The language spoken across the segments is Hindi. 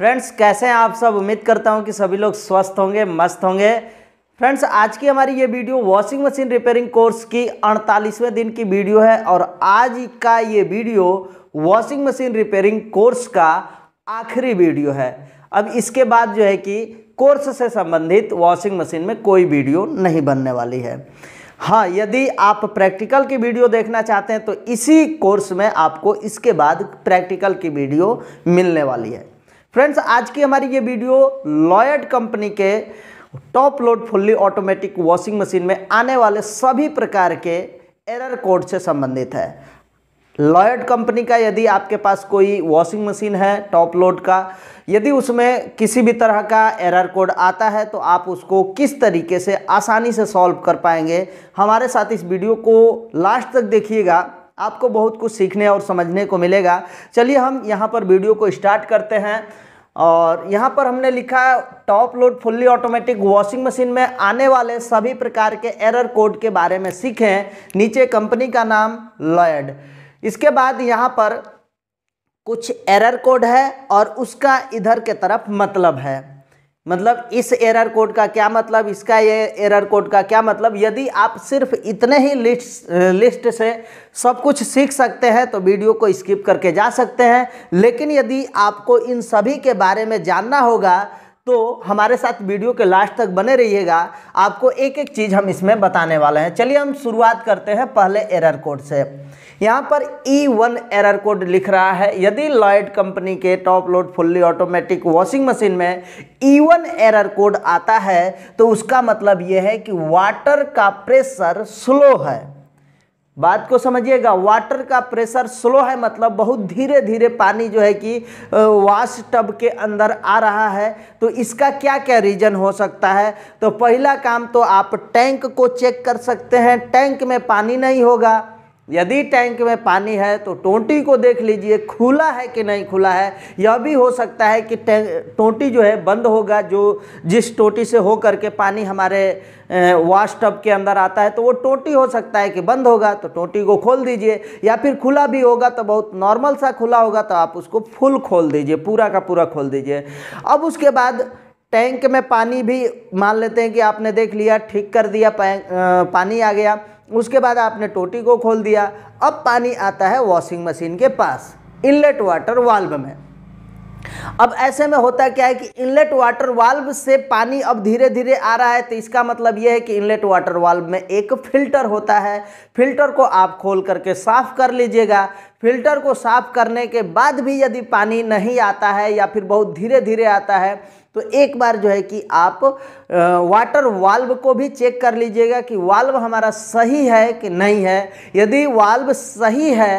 फ्रेंड्स कैसे हैं आप सब उम्मीद करता हूं कि सभी लोग स्वस्थ होंगे मस्त होंगे फ्रेंड्स आज की हमारी ये video washing machine repairing course की अड़तालीसवें दिन की वीडियो है और आज का ये video washing machine repairing course का आखिरी वीडियो है अब इसके बाद जो है कि कोर्स से संबंधित वॉशिंग मशीन में कोई वीडियो नहीं बनने वाली है हाँ यदि आप प्रैक्टिकल की वीडियो देखना चाहते हैं तो इसी कोर्स में आपको इसके बाद प्रैक्टिकल की वीडियो मिलने वाली है फ्रेंड्स आज की हमारी ये वीडियो लॉयड कंपनी के top load fully automatic washing machine में आने वाले सभी प्रकार के एरर कोड से संबंधित है लॉयड कंपनी का यदि आपके पास कोई वॉशिंग मशीन है टॉप लोड का यदि उसमें किसी भी तरह का एरर कोड आता है तो आप उसको किस तरीके से आसानी से सॉल्व कर पाएंगे हमारे साथ इस वीडियो को लास्ट तक देखिएगा आपको बहुत कुछ सीखने और समझने को मिलेगा चलिए हम यहाँ पर वीडियो को स्टार्ट करते हैं और यहाँ पर हमने लिखा है top load fully automatic washing machine में आने वाले सभी प्रकार के एरर कोड के बारे में सीखें नीचे कंपनी का नाम लॉयड इसके बाद यहाँ पर कुछ एरर कोड है और उसका इधर के तरफ मतलब है मतलब इस एरर कोड का क्या मतलब इसका ये एरर कोड का क्या मतलब यदि आप सिर्फ इतने ही लिस्ट लिस्ट से सब कुछ सीख सकते हैं तो वीडियो को स्किप करके जा सकते हैं लेकिन यदि आपको इन सभी के बारे में जानना होगा तो हमारे साथ वीडियो के लास्ट तक बने रहिएगा आपको एक एक चीज़ हम इसमें बताने वाले हैं चलिए हम शुरुआत करते हैं पहले एरर कोड से यहाँ पर E1 एरर कोड लिख रहा है यदि लॉयड कंपनी के top load fully automatic washing machine में E1 एरर कोड आता है तो उसका मतलब यह है कि वाटर का प्रेशर स्लो है बात को समझिएगा वाटर का प्रेशर स्लो है मतलब बहुत धीरे धीरे पानी जो है कि वाश टब के अंदर आ रहा है तो इसका क्या क्या रीज़न हो सकता है तो पहला काम तो आप टैंक को चेक कर सकते हैं टैंक में पानी नहीं होगा यदि टैंक में पानी है तो टोंटी को देख लीजिए खुला है कि नहीं खुला है यह भी हो सकता है कि टोंटी जो है बंद होगा जो जिस टोटी से हो करके पानी हमारे वाश टब के अंदर आता है तो वो टोटी हो सकता है कि बंद होगा तो टोटी को खोल दीजिए या फिर खुला भी होगा तो बहुत नॉर्मल सा खुला होगा तो आप उसको फुल खोल दीजिए पूरा का पूरा खोल दीजिए अब उसके बाद टैंक में पानी भी मान लेते हैं कि आपने देख लिया ठीक कर दिया पानी आ गया उसके बाद आपने टोटी को खोल दिया अब पानी आता है वॉशिंग मशीन के पास इनलेट वाटर वाल्व में अब ऐसे में होता क्या है कि इनलेट वाटर वाल्व से पानी अब धीरे धीरे आ रहा है तो इसका मतलब यह है कि इनलेट वाटर वाल्व में एक फिल्टर होता है फिल्टर को आप खोल करके साफ कर लीजिएगा फिल्टर को साफ करने के बाद भी यदि पानी नहीं आता है या फिर बहुत धीरे धीरे आता है तो एक बार जो है कि आप वाटर वाल्व को भी चेक कर लीजिएगा कि वाल्व हमारा सही है कि नहीं है यदि वाल्व सही है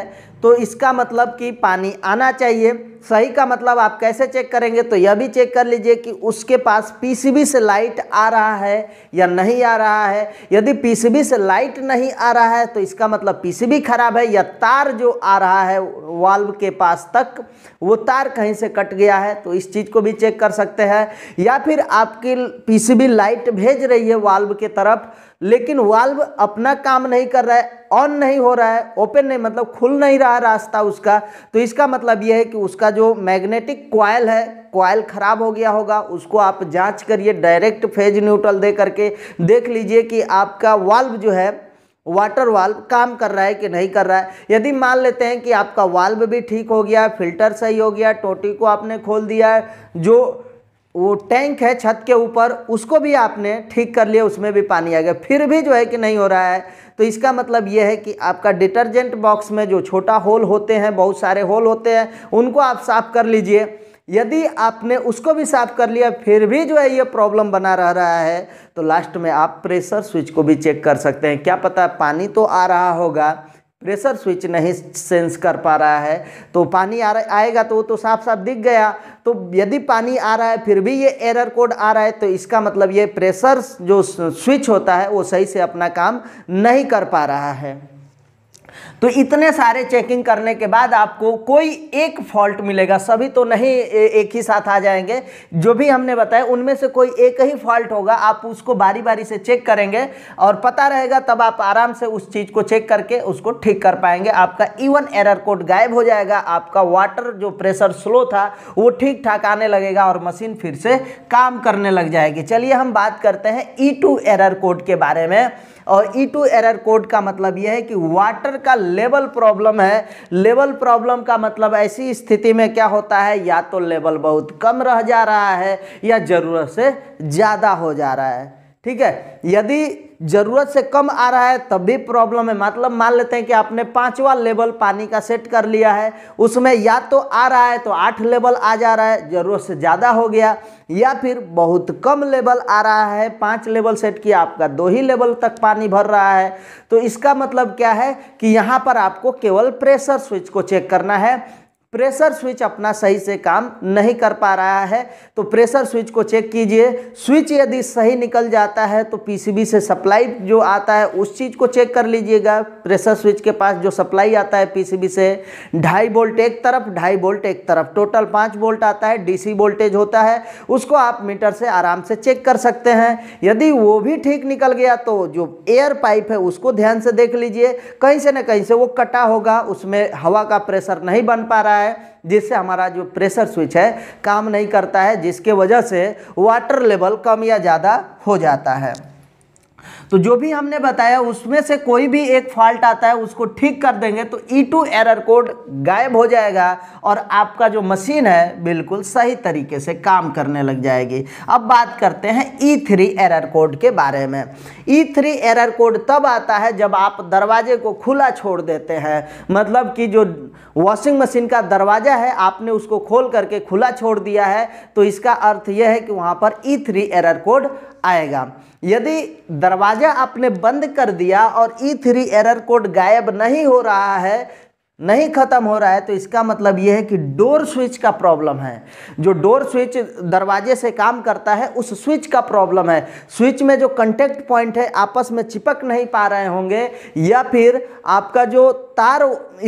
तो इसका मतलब कि पानी आना चाहिए सही का मतलब आप कैसे चेक करेंगे तो यह भी चेक कर लीजिए कि उसके पास पीसीबी से लाइट आ रहा है या नहीं आ रहा है यदि पीसीबी से लाइट नहीं आ रहा है तो इसका मतलब पीसीबी खराब है या तार जो आ रहा है वाल्व के पास तक वो तार कहीं से कट गया है तो इस चीज़ को भी चेक कर सकते हैं या फिर आपकी पी लाइट भेज रही है वाल्व के तरफ लेकिन वाल्व अपना काम नहीं कर रहा है ऑन नहीं हो रहा है ओपन नहीं मतलब खुल नहीं रहा रास्ता उसका तो इसका मतलब यह है कि उसका जो मैग्नेटिक क्वाइल है क्वाइल खराब हो गया होगा उसको आप जांच करिए डायरेक्ट फेज न्यूट्रल दे करके देख लीजिए कि आपका वाल्व जो है वाटर वाल्व काम कर रहा है कि नहीं कर रहा है यदि मान लेते हैं कि आपका वाल्व भी ठीक हो गया फिल्टर सही हो गया टोटी को आपने खोल दिया है जो वो टैंक है छत के ऊपर उसको भी आपने ठीक कर लिया उसमें भी पानी आ गया फिर भी जो है कि नहीं हो रहा है तो इसका मतलब ये है कि आपका डिटर्जेंट बॉक्स में जो छोटा होल होते हैं बहुत सारे होल होते हैं उनको आप साफ़ कर लीजिए यदि आपने उसको भी साफ कर लिया फिर भी जो है ये प्रॉब्लम बना रह रहा है तो लास्ट में आप प्रेशर स्विच को भी चेक कर सकते हैं क्या पता पानी तो आ रहा होगा प्रेशर स्विच नहीं सेंस कर पा रहा है तो पानी आ रहा आएगा तो वो तो साफ साफ दिख गया तो यदि पानी आ रहा है फिर भी ये एरर कोड आ रहा है तो इसका मतलब ये प्रेशर जो स्विच होता है वो सही से अपना काम नहीं कर पा रहा है तो इतने सारे चेकिंग करने के बाद आपको कोई एक फॉल्ट मिलेगा सभी तो नहीं एक ही साथ आ जाएंगे जो भी हमने बताया उनमें से कोई एक ही फॉल्ट होगा आप उसको बारी बारी से चेक करेंगे और पता रहेगा तब आप आराम से उस चीज़ को चेक करके उसको ठीक कर पाएंगे आपका इवन एरर कोड गायब हो जाएगा आपका वाटर जो प्रेशर स्लो था वो ठीक ठाक आने लगेगा और मशीन फिर से काम करने लग जाएगी चलिए हम बात करते हैं ई टू एरर कोड के बारे में और ई टू एरर कोड का मतलब यह है कि वाटर का लेवल प्रॉब्लम है लेवल प्रॉब्लम का मतलब ऐसी स्थिति में क्या होता है या तो लेवल बहुत कम रह जा रहा है या ज़रूरत से ज़्यादा हो जा रहा है ठीक है यदि ज़रूरत से कम आ रहा है तब भी प्रॉब्लम है मतलब मान लेते हैं कि आपने पांचवा लेवल पानी का सेट कर लिया है उसमें या तो आ रहा है तो आठ लेवल आ जा रहा है ज़रूरत से ज़्यादा हो गया या फिर बहुत कम लेवल आ रहा है पाँच लेवल सेट किया आपका दो ही लेवल तक पानी भर रहा है तो इसका मतलब क्या है कि यहाँ पर आपको केवल प्रेशर स्विच को चेक करना है प्रेशर स्विच अपना सही से काम नहीं कर पा रहा है तो प्रेशर स्विच को चेक कीजिए स्विच यदि सही निकल जाता है तो पीसीबी से सप्लाई जो आता है उस चीज़ को चेक कर लीजिएगा प्रेशर स्विच के पास जो सप्लाई आता है पीसीबी से ढाई वोल्ट एक तरफ ढाई वोल्ट एक तरफ टोटल पाँच वोल्ट आता है डीसी वोल्टेज होता है उसको आप मीटर से आराम से चेक कर सकते हैं यदि वो भी ठीक निकल गया तो जो एयर पाइप है उसको ध्यान से देख लीजिए कहीं से ना कहीं से वो कटा होगा उसमें हवा का प्रेशर नहीं बन पा रहा है है जिससे हमारा जो प्रेशर स्विच है काम नहीं करता है जिसके वजह से वाटर लेवल कम या ज़्यादा हो जाता है तो जो भी हमने बताया उसमें से कोई भी एक फॉल्ट आता है उसको ठीक कर देंगे तो ई टू एरर कोड गायब हो जाएगा और आपका जो मशीन है बिल्कुल सही तरीके से काम करने लग जाएगी अब बात करते हैं ई थ्री एरर कोड के बारे में ई थ्री एरर कोड तब आता है जब आप दरवाजे को खुला छोड़ देते हैं मतलब कि जो वॉशिंग मशीन का दरवाज़ा है आपने उसको खोल करके खुला छोड़ दिया है तो इसका अर्थ यह है कि वहाँ पर ई थ्री एरर कोड आएगा यदि दरवाजे दरवाज़ा आपने बंद कर दिया और ई थ्री एरर कोड गायब नहीं हो रहा है नहीं खत्म हो रहा है तो इसका मतलब यह है कि डोर स्विच का प्रॉब्लम है जो डोर स्विच दरवाजे से काम करता है उस स्विच का प्रॉब्लम है स्विच में जो कंटेक्ट पॉइंट है आपस में चिपक नहीं पा रहे होंगे या फिर आपका जो तार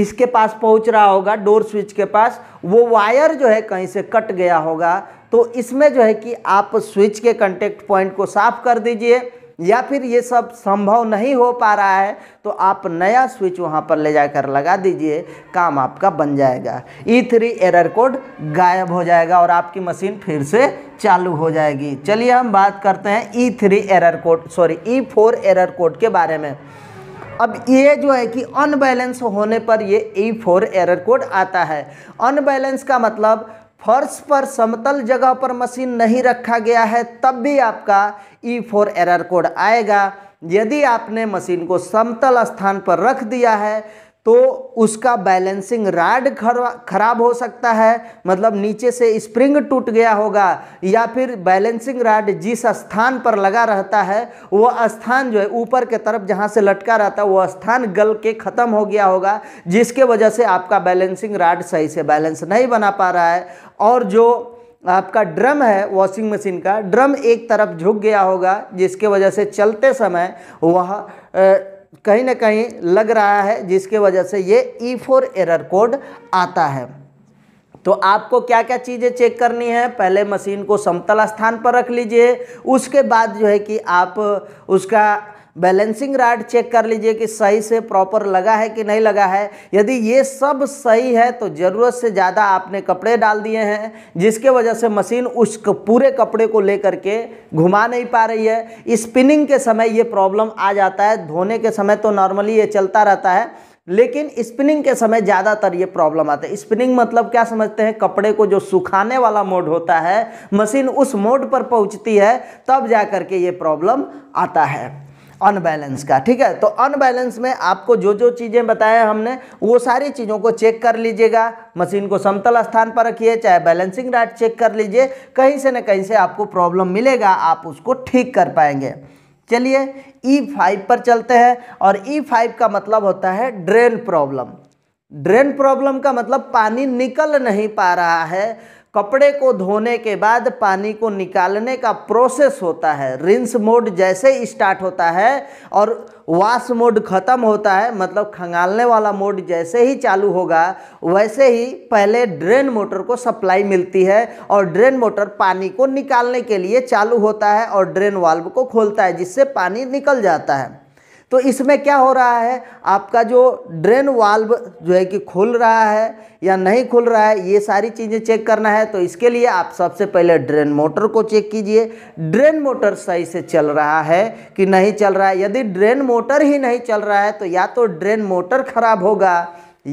इसके पास पहुंच रहा होगा डोर स्विच के पास वो वायर जो है कहीं से कट गया होगा तो इसमें जो है कि आप स्विच के कंटेक्ट पॉइंट को साफ कर दीजिए या फिर ये सब संभव नहीं हो पा रहा है तो आप नया स्विच वहाँ पर ले जाकर लगा दीजिए काम आपका बन जाएगा ई थ्री एरर कोड गायब हो जाएगा और आपकी मशीन फिर से चालू हो जाएगी चलिए हम बात करते हैं E three error code sorry E four error code के बारे में अब ये जो है कि अनबैलेंस होने पर ये ई फोर एरर कोड आता है अनबैलेंस का मतलब फर्श पर समतल जगह पर मशीन नहीं रखा गया है तब भी आपका ई फोर एरर कोड आएगा यदि आपने मशीन को समतल स्थान पर रख दिया है तो उसका बैलेंसिंग राड खराब हो सकता है मतलब नीचे से स्प्रिंग टूट गया होगा या फिर बैलेंसिंग राड जिस स्थान पर लगा रहता है वह स्थान जो है ऊपर के तरफ जहाँ से लटका रहता है वह स्थान गल के ख़त्म हो गया होगा जिसके वजह से आपका बैलेंसिंग राड सही से बैलेंस नहीं बना पा रहा है और जो आपका ड्रम है वॉशिंग मशीन का ड्रम एक तरफ झुक गया होगा जिसके वजह से चलते समय वह कहीं ना कहीं लग रहा है जिसके वजह से ये ई फोर एरर कोड आता है तो आपको क्या क्या चीज़ें चेक करनी है पहले मशीन को समतल स्थान पर रख लीजिए उसके बाद जो है कि आप उसका बैलेंसिंग राड चेक कर लीजिए कि सही से प्रॉपर लगा है कि नहीं लगा है यदि ये सब सही है तो ज़रूरत से ज़्यादा आपने कपड़े डाल दिए हैं जिसके वजह से मशीन उस पूरे कपड़े को ले के घुमा नहीं पा रही है स्पिनिंग के समय ये प्रॉब्लम आ जाता है धोने के समय तो नॉर्मली ये चलता रहता है लेकिन स्पिनिंग के समय ज़्यादातर ये प्रॉब्लम आता है स्पिनिंग मतलब क्या समझते हैं कपड़े को जो सुखाने वाला मोड होता है मशीन उस मोड पर पहुंचती है तब जा करके ये प्रॉब्लम आता है अनबैलेंस का ठीक है तो अनबैलेंस में आपको जो जो चीज़ें बताया हमने वो सारी चीज़ों को चेक कर लीजिएगा मशीन को समतल स्थान पर रखिए चाहे बैलेंसिंग राइट चेक कर लीजिए कहीं से ना कहीं से आपको प्रॉब्लम मिलेगा आप उसको ठीक कर पाएंगे चलिए E5 पर चलते हैं और E5 का मतलब होता है ड्रेन प्रॉब्लम ड्रेन प्रॉब्लम का मतलब पानी निकल नहीं पा रहा है कपड़े को धोने के बाद पानी को निकालने का प्रोसेस होता है रिंस मोड जैसे स्टार्ट होता है और वाश मोड ख़त्म होता है मतलब खंगालने वाला मोड जैसे ही चालू होगा वैसे ही पहले ड्रेन मोटर को सप्लाई मिलती है और ड्रेन मोटर पानी को निकालने के लिए चालू होता है और ड्रेन वाल्व को खोलता है जिससे पानी निकल जाता है तो इसमें क्या हो रहा है आपका जो ड्रेन वाल्व जो है कि खुल रहा है या नहीं खुल रहा है ये सारी चीज़ें चेक करना है तो इसके लिए आप सबसे पहले ड्रेन मोटर को चेक कीजिए ड्रेन मोटर सही से चल रहा है कि नहीं चल रहा है यदि ड्रेन मोटर ही नहीं चल रहा है तो या तो ड्रेन मोटर खराब होगा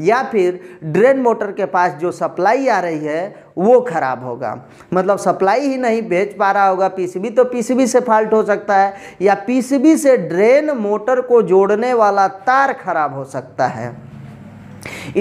या फिर ड्रेन मोटर के पास जो सप्लाई आ रही है वो खराब होगा मतलब सप्लाई ही नहीं भेज पा रहा होगा पीसीबी तो पीसीबी से फॉल्ट हो सकता है या पीसीबी से ड्रेन मोटर को जोड़ने वाला तार खराब हो सकता है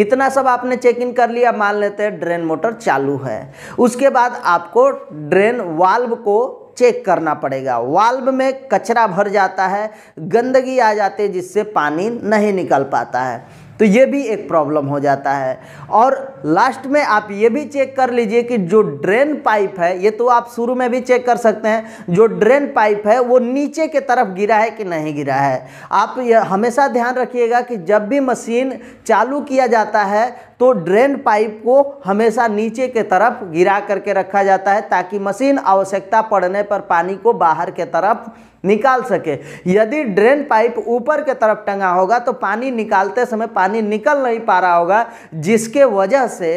इतना सब आपने चेक इन कर लिया मान लेते हैं ड्रेन मोटर चालू है उसके बाद आपको ड्रेन वाल्व को चेक करना पड़ेगा वाल्व में कचरा भर जाता है गंदगी आ जाती है जिससे पानी नहीं निकल पाता है तो ये भी एक प्रॉब्लम हो जाता है और लास्ट में आप ये भी चेक कर लीजिए कि जो ड्रेन पाइप है ये तो आप शुरू में भी चेक कर सकते हैं जो ड्रेन पाइप है वो नीचे के तरफ गिरा है कि नहीं गिरा है आप यह हमेशा ध्यान रखिएगा कि जब भी मशीन चालू किया जाता है तो ड्रेन पाइप को हमेशा नीचे के तरफ गिरा करके रखा जाता है ताकि मशीन आवश्यकता पड़ने पर पानी को बाहर के तरफ निकाल सके यदि ड्रेन पाइप ऊपर के तरफ टंगा होगा तो पानी निकालते समय पानी निकल नहीं पा रहा होगा जिसके वजह से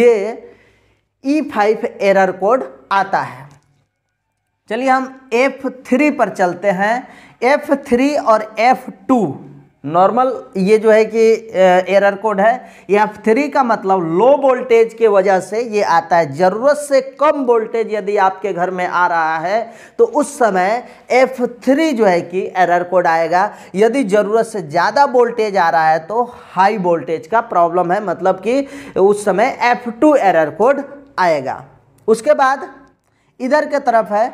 ये ई फाइव एरर कोड आता है चलिए हम F3 पर चलते हैं F3 और F2 नॉर्मल ये जो है कि एरर कोड है एफ थ्री का मतलब लो वोल्टेज के वजह से ये आता है ज़रूरत से कम वोल्टेज यदि आपके घर में आ रहा है तो उस समय एफ थ्री जो है कि एरर कोड आएगा यदि ज़रूरत से ज़्यादा वोल्टेज आ रहा है तो हाई वोल्टेज का प्रॉब्लम है मतलब कि उस समय एफ टू एरर कोड आएगा उसके बाद इधर के तरफ है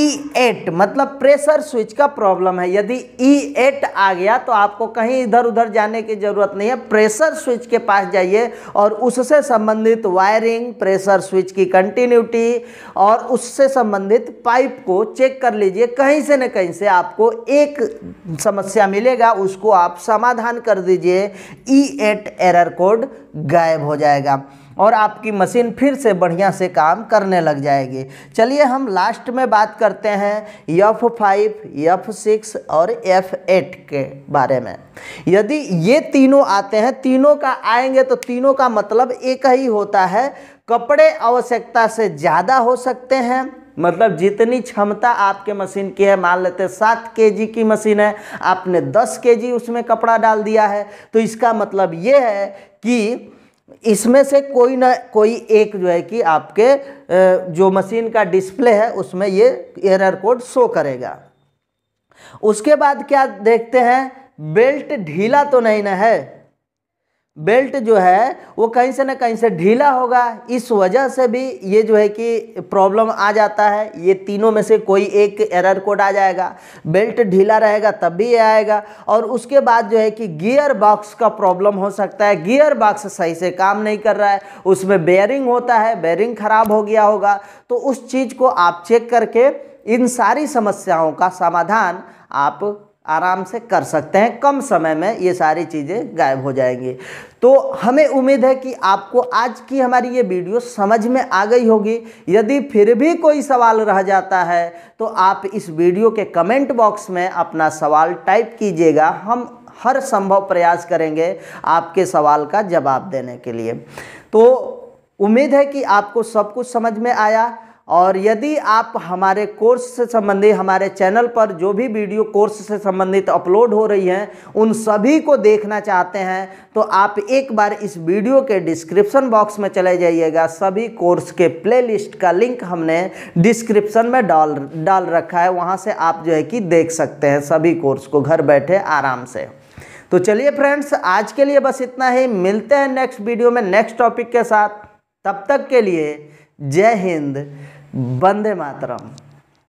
E8 मतलब प्रेशर स्विच का प्रॉब्लम है यदि E8 आ गया तो आपको कहीं इधर उधर जाने की ज़रूरत नहीं है प्रेशर स्विच के पास जाइए और उससे संबंधित वायरिंग प्रेशर स्विच की कंटिन्यूटी और उससे संबंधित पाइप को चेक कर लीजिए कहीं से न कहीं से आपको एक समस्या मिलेगा उसको आप समाधान कर दीजिए ई एट एरर कोड गायब हो जाएगा और आपकी मशीन फिर से बढ़िया से काम करने लग जाएगी चलिए हम लास्ट में बात करते हैं यफ फाइव यफ सिक्स और एफ एट के बारे में यदि ये तीनों आते हैं तीनों का आएंगे तो तीनों का मतलब एक ही होता है कपड़े आवश्यकता से ज़्यादा हो सकते हैं मतलब जितनी क्षमता आपके मशीन की है मान लेते हैं सात के जी की मशीन है आपने दस के जी उसमें कपड़ा डाल दिया है तो इसका मतलब ये है कि इसमें से कोई ना कोई एक जो है कि आपके जो मशीन का डिस्प्ले है उसमें ये एरर कोड शो करेगा उसके बाद क्या देखते हैं बेल्ट ढीला तो नहीं ना है बेल्ट जो है वो कहीं से ना कहीं से ढीला होगा इस वजह से भी ये जो है कि प्रॉब्लम आ जाता है ये तीनों में से कोई एक एरर कोड आ जाएगा बेल्ट ढीला रहेगा तब भी ये आएगा और उसके बाद जो है कि गियर बॉक्स का प्रॉब्लम हो सकता है गियर बॉक्स सही से काम नहीं कर रहा है उसमें बेयरिंग होता है बेयरिंग खराब हो गया होगा तो उस चीज़ को आप चेक करके इन सारी समस्याओं का समाधान आप आराम से कर सकते हैं कम समय में ये सारी चीज़ें गायब हो जाएंगी तो हमें उम्मीद है कि आपको आज की हमारी ये वीडियो समझ में आ गई होगी यदि फिर भी कोई सवाल रह जाता है तो आप इस वीडियो के कमेंट बॉक्स में अपना सवाल टाइप कीजिएगा हम हर संभव प्रयास करेंगे आपके सवाल का जवाब देने के लिए तो उम्मीद है कि आपको सब कुछ समझ में आया और यदि आप हमारे कोर्स से संबंधित हमारे चैनल पर जो भी वीडियो कोर्स से संबंधित अपलोड हो रही हैं उन सभी को देखना चाहते हैं तो आप एक बार इस वीडियो के डिस्क्रिप्शन बॉक्स में चले जाइएगा सभी कोर्स के प्लेलिस्ट का लिंक हमने डिस्क्रिप्शन में डाल डाल रखा है वहाँ से आप जो है कि देख सकते हैं सभी कोर्स को घर बैठे आराम से तो चलिए फ्रेंड्स आज के लिए बस इतना ही मिलते हैं नेक्स्ट वीडियो में नेक्स्ट टॉपिक के साथ तब तक के लिए जय हिंद वंदे मातरम